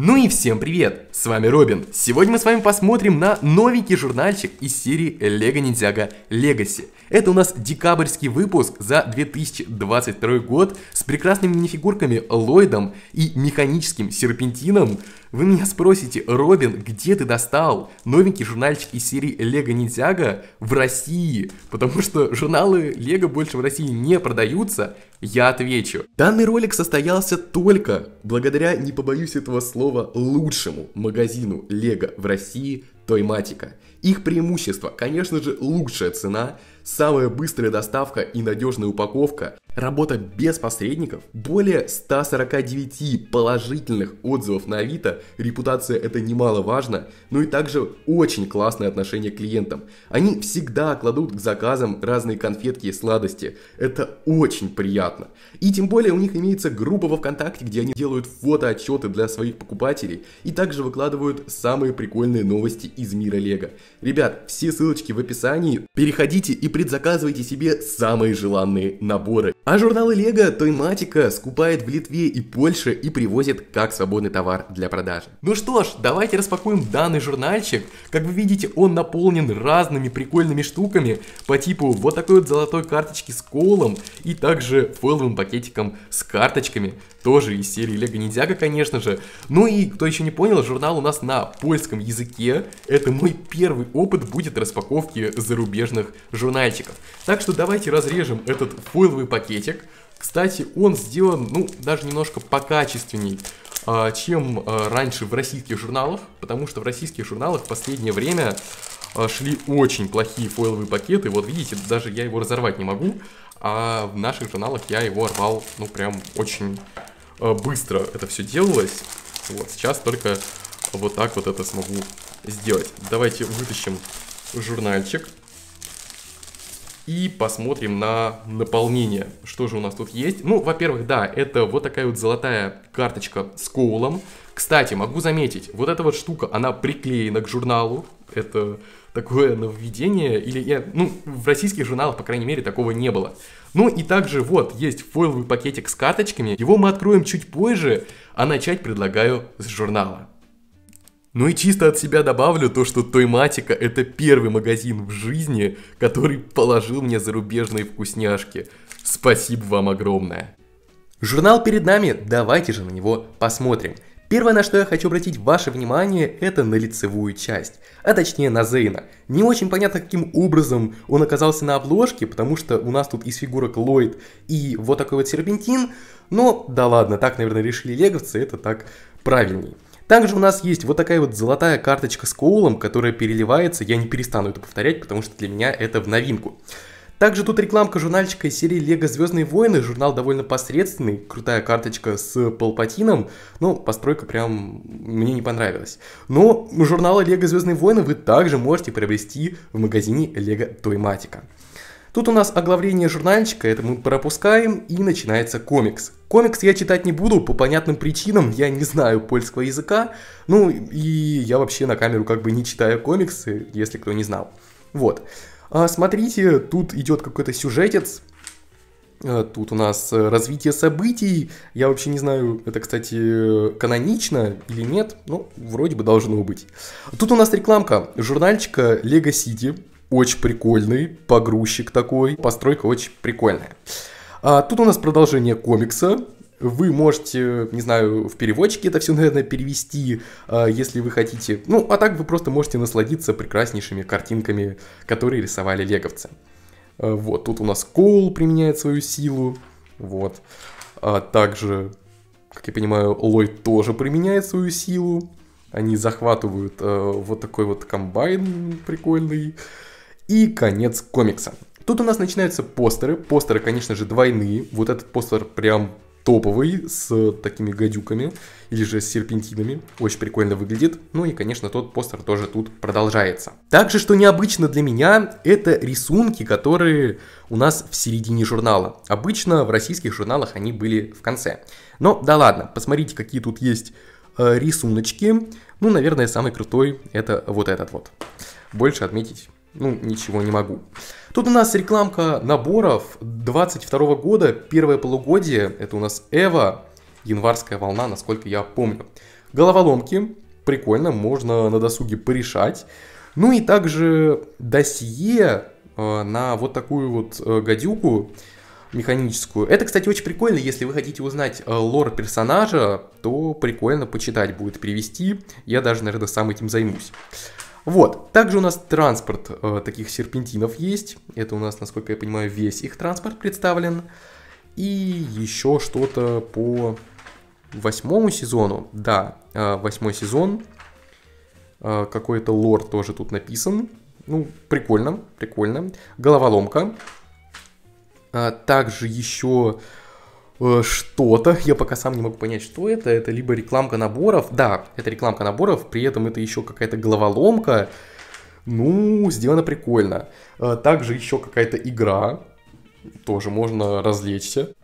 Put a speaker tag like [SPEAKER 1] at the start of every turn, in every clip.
[SPEAKER 1] Ну и всем привет, с вами Робин. Сегодня мы с вами посмотрим на новенький журнальчик из серии Лего Ниндзяго Легаси. Это у нас декабрьский выпуск за 2022 год с прекрасными минифигурками Ллойдом и механическим серпентином, вы меня спросите, Робин, где ты достал новенький журнальчик из серии Лего Ниндзяго в России? Потому что журналы Лего больше в России не продаются. Я отвечу. Данный ролик состоялся только благодаря, не побоюсь этого слова, лучшему магазину Лего в России Тойматика. Их преимущество, конечно же, лучшая цена, самая быстрая доставка и надежная упаковка. Работа без посредников, более 149 положительных отзывов на Авито, репутация это немаловажно, ну и также очень классное отношение к клиентам. Они всегда кладут к заказам разные конфетки и сладости, это очень приятно. И тем более у них имеется группа во ВКонтакте, где они делают фотоотчеты для своих покупателей и также выкладывают самые прикольные новости из мира Лего. Ребят, все ссылочки в описании, переходите и предзаказывайте себе самые желанные наборы. А журналы Лего Тойматика скупает в Литве и Польше и привозит как свободный товар для продажи. Ну что ж, давайте распакуем данный журнальчик. Как вы видите, он наполнен разными прикольными штуками по типу вот такой вот золотой карточки с колом и также фойловым пакетиком с карточками. Тоже из серии Лего Ниндзяго, конечно же. Ну и, кто еще не понял, журнал у нас на польском языке. Это мой первый опыт будет распаковки зарубежных журнальчиков. Так что давайте разрежем этот фойловый пакет пакетик. Кстати, он сделан, ну, даже немножко покачественней, а, чем а, раньше в российских журналах, потому что в российских журналах в последнее время а, шли очень плохие фойловые пакеты. Вот видите, даже я его разорвать не могу, а в наших журналах я его рвал, ну, прям очень быстро это все делалось. Вот, сейчас только вот так вот это смогу сделать. Давайте вытащим журнальчик и посмотрим на наполнение. Что же у нас тут есть? Ну, во-первых, да, это вот такая вот золотая карточка с коулом. Кстати, могу заметить, вот эта вот штука, она приклеена к журналу. Это такое нововведение, или я, ну, в российских журналах, по крайней мере, такого не было. Ну и также вот, есть фойловый пакетик с карточками, его мы откроем чуть позже, а начать предлагаю с журнала. Ну и чисто от себя добавлю то, что Тойматика – это первый магазин в жизни, который положил мне зарубежные вкусняшки. Спасибо вам огромное. Журнал перед нами, давайте же на него посмотрим. Первое, на что я хочу обратить ваше внимание, это на лицевую часть, а точнее на Зейна. Не очень понятно, каким образом он оказался на обложке, потому что у нас тут из фигурок Ллойд и вот такой вот серпентин, но да ладно, так, наверное, решили леговцы, это так правильней. Также у нас есть вот такая вот золотая карточка с коулом, которая переливается. Я не перестану это повторять, потому что для меня это в новинку. Также тут рекламка журнальчика из серии Лего Звездные войны. Журнал довольно посредственный, крутая карточка с Палпатином. Ну, постройка прям мне не понравилась. Но журналы Лего Звездные войны вы также можете приобрести в магазине Лего Тойматика. Тут у нас оглавление журнальчика, это мы пропускаем, и начинается комикс. Комикс я читать не буду по понятным причинам, я не знаю польского языка, ну и я вообще на камеру как бы не читаю комиксы, если кто не знал. Вот. А, смотрите, тут идет какой-то сюжетец, а, Тут у нас э, развитие событий. Я вообще не знаю, это, кстати, канонично или нет. но ну, вроде бы должно быть. Тут у нас рекламка журнальчика Лего Сити очень прикольный, погрузчик такой, постройка очень прикольная. А тут у нас продолжение комикса, вы можете, не знаю, в переводчике это все, наверное, перевести, а, если вы хотите. Ну, а так вы просто можете насладиться прекраснейшими картинками, которые рисовали леговцы. А, вот, тут у нас Коул применяет свою силу. Вот. А также, как я понимаю, Ллойд тоже применяет свою силу. Они захватывают а, вот такой вот комбайн прикольный и конец комикса. Тут у нас начинаются постеры. Постеры, конечно же, двойные. Вот этот постер прям топовый с такими гадюками или же с серпентинами. Очень прикольно выглядит. Ну и, конечно, тот постер тоже тут продолжается. Также, что необычно для меня, это рисунки, которые у нас в середине журнала. Обычно в российских журналах они были в конце. Но да ладно, посмотрите, какие тут есть э, рисуночки. Ну, наверное, самый крутой это вот этот вот. Больше отметить ну, ничего не могу. Тут у нас рекламка наборов 22 года, первое полугодие. Это у нас Эва, январская волна, насколько я помню. Головоломки, прикольно, можно на досуге порешать. Ну и также досье э, на вот такую вот э, гадюку механическую. Это, кстати, очень прикольно, если вы хотите узнать э, лор персонажа, то прикольно почитать будет, перевести. Я даже, наверное, сам этим займусь. Вот. Также у нас транспорт э, таких серпентинов есть. Это у нас, насколько я понимаю, весь их транспорт представлен. И еще что-то по восьмому сезону. Да, э, восьмой сезон. Э, Какой-то лор тоже тут написан. Ну, прикольно, прикольно. Головоломка. Э, также еще Э, что-то, я пока сам не могу понять, что это, это либо рекламка наборов, да, это рекламка наборов, при этом это еще какая-то головоломка, ну, сделано прикольно. Э, также еще какая-то игра, тоже можно развлечься.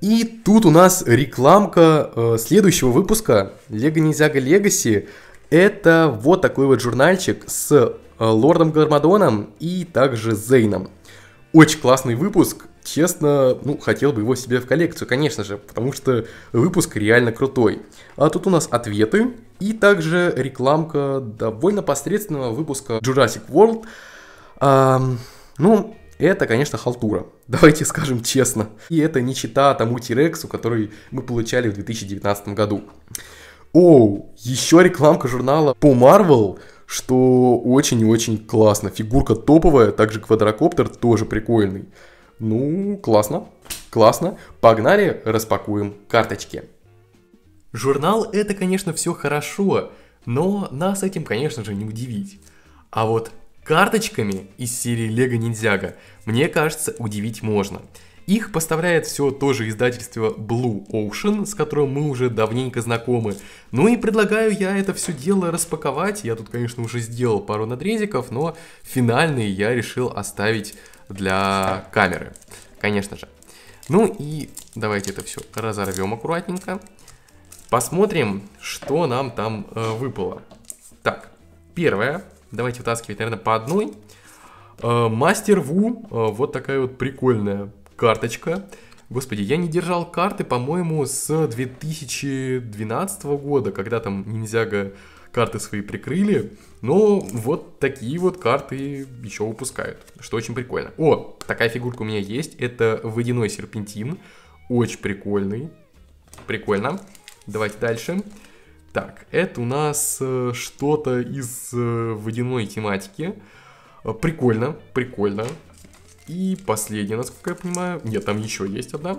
[SPEAKER 1] И тут у нас рекламка э, следующего выпуска Лего Ниндзяго Легаси. Это вот такой вот журнальчик с э, Лордом Гармадоном и также Зейном. Очень классный выпуск, честно, ну, хотел бы его себе в коллекцию, конечно же, потому что выпуск реально крутой. А тут у нас ответы и также рекламка довольно посредственного выпуска Jurassic World. А, ну, это, конечно, халтура. Давайте скажем честно. И это не чита тому Тирексу, который мы получали в 2019 году. Оу, еще рекламка журнала по Marvel, что очень-очень классно. Фигурка топовая, также квадрокоптер тоже прикольный. Ну, классно, классно. Погнали, распакуем карточки. Журнал – это, конечно, все хорошо, но нас этим, конечно же, не удивить. А вот карточками из серии Лего Ниндзяго, мне кажется, удивить можно. Их поставляет все то же издательство Blue Ocean, с которым мы уже давненько знакомы. Ну и предлагаю я это все дело распаковать. Я тут, конечно, уже сделал пару надрезиков, но финальные я решил оставить для камеры, конечно же. Ну и давайте это все разорвем аккуратненько. Посмотрим, что нам там э, выпало. Так, первое. Давайте вытаскивать, наверное, по одной. Э, Мастер Ву. Э, вот такая вот прикольная карточка. Господи, я не держал карты, по-моему, с 2012 года, когда там ниндзяго карты свои прикрыли. Но вот такие вот карты еще выпускают, что очень прикольно. О, такая фигурка у меня есть, это водяной серпентин, очень прикольный, прикольно. Давайте дальше. Так, это у нас э, что-то из э, водяной тематики. Э, прикольно, прикольно. И последняя, насколько я понимаю. Нет, там еще есть одна.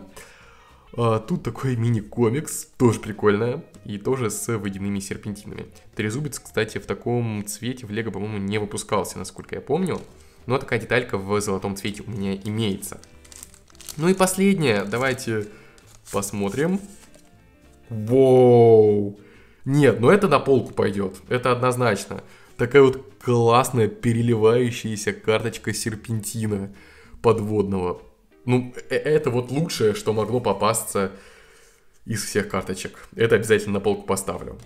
[SPEAKER 1] А, тут такой мини-комикс, тоже прикольно, и тоже с водяными серпентинами. Трезубец, кстати, в таком цвете в Лего, по-моему, не выпускался, насколько я помню. Но такая деталька в золотом цвете у меня имеется. Ну и последнее, давайте посмотрим. Воу! Нет, ну это на полку пойдет, это однозначно. Такая вот классная переливающаяся карточка серпентина подводного ну, э, это вот лучшее, что могло попасться из всех карточек. Это обязательно на полку поставлю.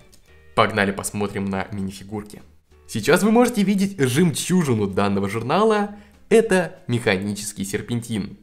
[SPEAKER 1] Погнали посмотрим на мини-фигурки. Сейчас вы можете видеть жемчужину данного журнала. Это механический серпентин.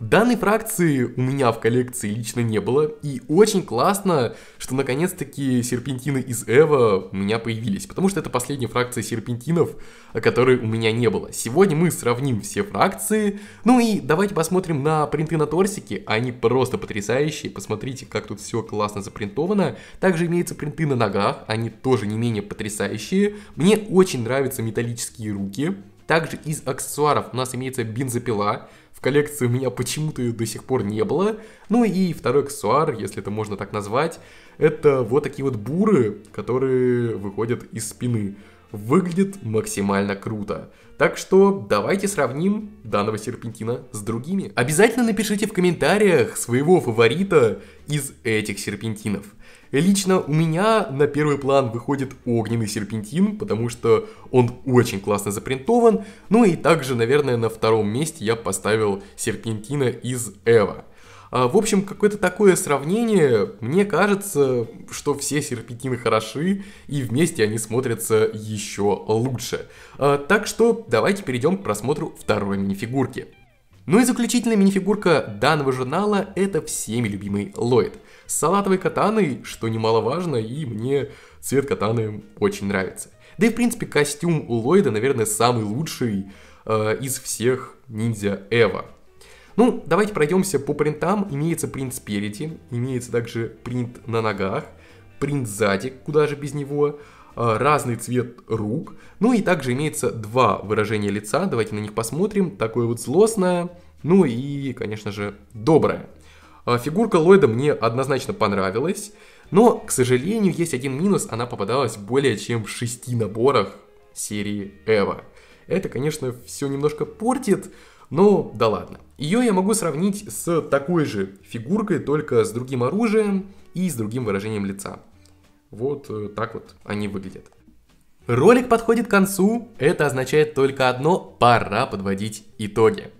[SPEAKER 1] Данной фракции у меня в коллекции лично не было, и очень классно, что наконец-таки серпентины из Эва у меня появились, потому что это последняя фракция серпентинов, которой у меня не было. Сегодня мы сравним все фракции, ну и давайте посмотрим на принты на торсике, они просто потрясающие, посмотрите, как тут все классно запринтовано. Также имеются принты на ногах, они тоже не менее потрясающие. Мне очень нравятся металлические руки, также из аксессуаров у нас имеется бензопила. В коллекции у меня почему-то ее до сих пор не было. Ну и второй аксессуар, если это можно так назвать, это вот такие вот буры, которые выходят из спины выглядит максимально круто. Так что давайте сравним данного серпентина с другими. Обязательно напишите в комментариях своего фаворита из этих серпентинов. Лично у меня на первый план выходит огненный серпентин, потому что он очень классно запринтован. Ну и также, наверное, на втором месте я поставил серпентина из Эва. А, в общем, какое-то такое сравнение, мне кажется, что все серпентины хороши, и вместе они смотрятся еще лучше. А, так что давайте перейдем к просмотру второй минифигурки. Ну и заключительная минифигурка данного журнала – это всеми любимый Ллойд. С салатовой катаной, что немаловажно, и мне цвет катаны очень нравится. Да и в принципе костюм у Ллойда, наверное, самый лучший э, из всех ниндзя Эва. Ну, давайте пройдемся по принтам. Имеется принт спереди, имеется также принт на ногах, принт сзади, куда же без него, а, разный цвет рук. Ну и также имеется два выражения лица, давайте на них посмотрим. Такое вот злостное, ну и, конечно же, доброе. А, фигурка Ллойда мне однозначно понравилась, но, к сожалению, есть один минус, она попадалась более чем в шести наборах серии Эва. Это, конечно, все немножко портит, ну, да ладно. Ее я могу сравнить с такой же фигуркой, только с другим оружием и с другим выражением лица. Вот э, так вот они выглядят. Ролик подходит к концу. Это означает только одно – пора подводить итоги.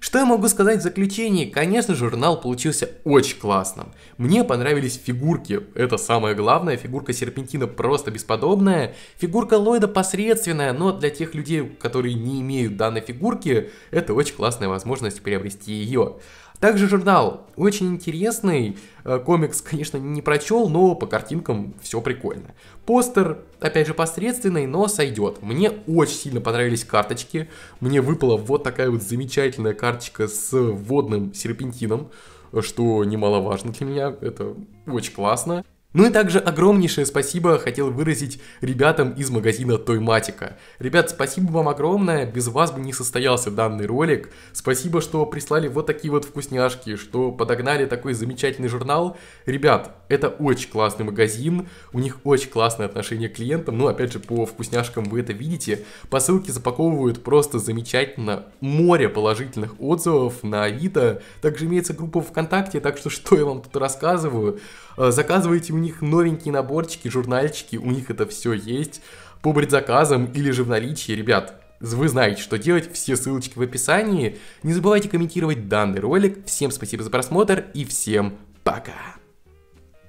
[SPEAKER 1] Что я могу сказать в заключении? Конечно, журнал получился очень классным. Мне понравились фигурки, это самое главное. Фигурка Серпентина просто бесподобная. Фигурка Ллойда посредственная, но для тех людей, которые не имеют данной фигурки, это очень классная возможность приобрести ее. Также журнал. Очень интересный. Э, комикс, конечно, не прочел, но по картинкам все прикольно. Постер, опять же, посредственный, но сойдет. Мне очень сильно понравились карточки. Мне выпала вот такая вот замечательная карточка с водным серпентином, э, что немаловажно для меня. Это очень классно. Ну и также огромнейшее спасибо хотел выразить ребятам из магазина Тойматика. Ребят, спасибо вам огромное, без вас бы не состоялся данный ролик. Спасибо, что прислали вот такие вот вкусняшки, что подогнали такой замечательный журнал. Ребят, это очень классный магазин, у них очень классное отношение к клиентам, ну опять же по вкусняшкам вы это видите. Посылки запаковывают просто замечательно, море положительных отзывов на Авито. Также имеется группа ВКонтакте, так что что я вам тут рассказываю. Э, заказывайте у них новенькие наборчики, журнальчики, у них это все есть. По предзаказам или же в наличии, ребят, вы знаете, что делать, все ссылочки в описании. Не забывайте комментировать данный ролик. Всем спасибо за просмотр и всем пока.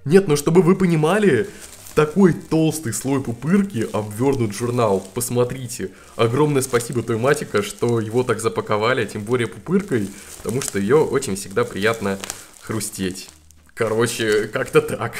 [SPEAKER 1] Нет, ну чтобы вы понимали, такой толстый слой пупырки обвернут журнал, посмотрите. Огромное спасибо той матика, что его так запаковали, тем более пупыркой, потому что ее очень всегда приятно хрустеть. Короче, как-то так.